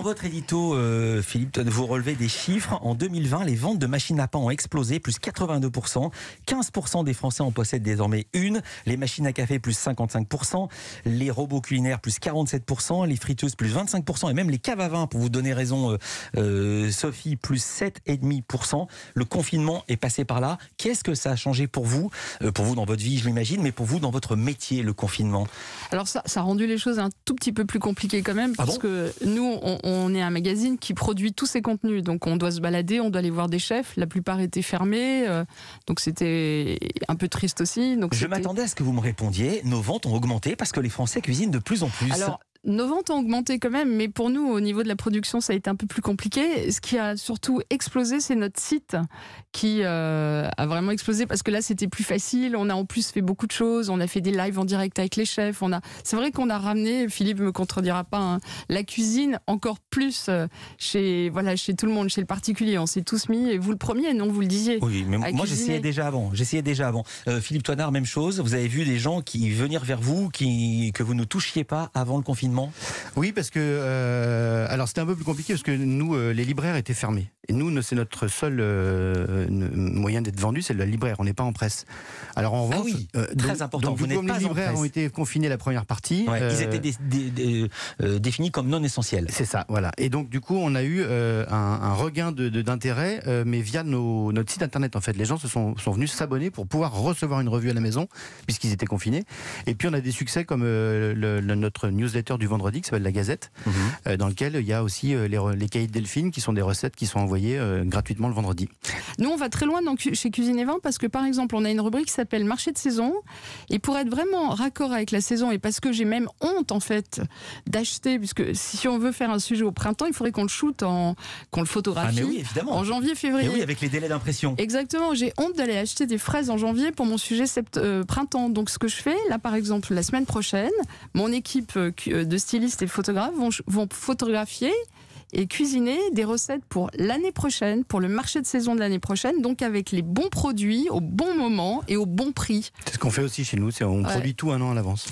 Dans votre édito, euh, Philippe, vous relevez des chiffres. En 2020, les ventes de machines à pain ont explosé, plus 82%. 15% des Français en possèdent désormais une. Les machines à café, plus 55%. Les robots culinaires, plus 47%. Les friteuses, plus 25%. Et même les caves à vin, pour vous donner raison, euh, euh, Sophie, plus 7,5%. Le confinement est passé par là. Qu'est-ce que ça a changé pour vous Pour vous dans votre vie, je l'imagine, mais pour vous dans votre métier, le confinement Alors ça, ça a rendu les choses un petit peu plus compliqué quand même, ah parce que nous, on, est un magazine qui produit tous ces contenus, donc on doit se balader, on doit aller voir des chefs. La plupart étaient fermés, euh, donc c'était un peu triste aussi. Donc Je m'attendais à ce que vous me répondiez. Nos ventes ont augmenté parce que les Français cuisinent de plus en plus nos ventes ont augmenté quand même, mais pour nous, au niveau de la production, ça a été un peu plus compliqué. Ce qui a surtout explosé, c'est notre site qui euh, a vraiment explosé parce que là, c'était plus facile. On a en plus fait beaucoup de choses. On a fait des lives en direct avec les chefs. On a, c'est vrai qu'on a ramené, Philippe me contredira pas, hein, la cuisine encore plus euh, chez voilà chez tout le monde, chez le particulier. On s'est tous mis, et vous le premier, non, vous le disiez. Oui, mais moi j'essayais déjà avant. J'essayais déjà avant. Euh, Philippe Toinard, même chose. Vous avez vu des gens qui venir vers vous, qui que vous ne touchiez pas avant le confinement. Oui, parce que euh, alors c'était un peu plus compliqué parce que nous, euh, les libraires étaient fermés. Et nous, c'est notre seul euh, moyen d'être vendu, c'est le libraire. On n'est pas en presse. Alors en ah revanche, oui, très important. Donc, vous comme pas les libraires ont été confinés la première partie, ils étaient définis comme non essentiels. C'est ça, voilà. Et donc du coup, on a eu un, regain d'intérêt, de, mais via nos, notre site internet. En fait, les gens se sont, sont venus s'abonner pour pouvoir recevoir une revue à la maison puisqu'ils étaient confinés. Et puis on a des succès comme notre newsletter du vendredi qui s'appelle La Gazette, mhm. euh, dans lequel il y a aussi euh, les, les cahiers de Delphine qui sont des recettes qui sont envoyées euh, gratuitement le vendredi. Nous, on va très loin chez Cuisine et Vin parce que par exemple, on a une rubrique qui s'appelle Marché de saison. Et pour être vraiment raccord avec la saison, et parce que j'ai même honte en fait d'acheter, puisque si on veut faire un sujet au printemps, il faudrait qu'on le shoote, en, qu'on le photographie ah, oui, évidemment. en janvier, février. oui, avec les délais d'impression. Exactement, j'ai honte d'aller acheter des fraises en janvier pour mon sujet sept, printemps. Donc ce que je fais, là par exemple, la semaine prochaine, mon équipe de stylistes et photographes vont, photographier et cuisiner des recettes pour l'année prochaine, pour le marché de saison de l'année prochaine, donc avec les bons produits au bon moment et au bon prix. C'est ce qu'on fait aussi chez nous, on produit tout un an à l'avance.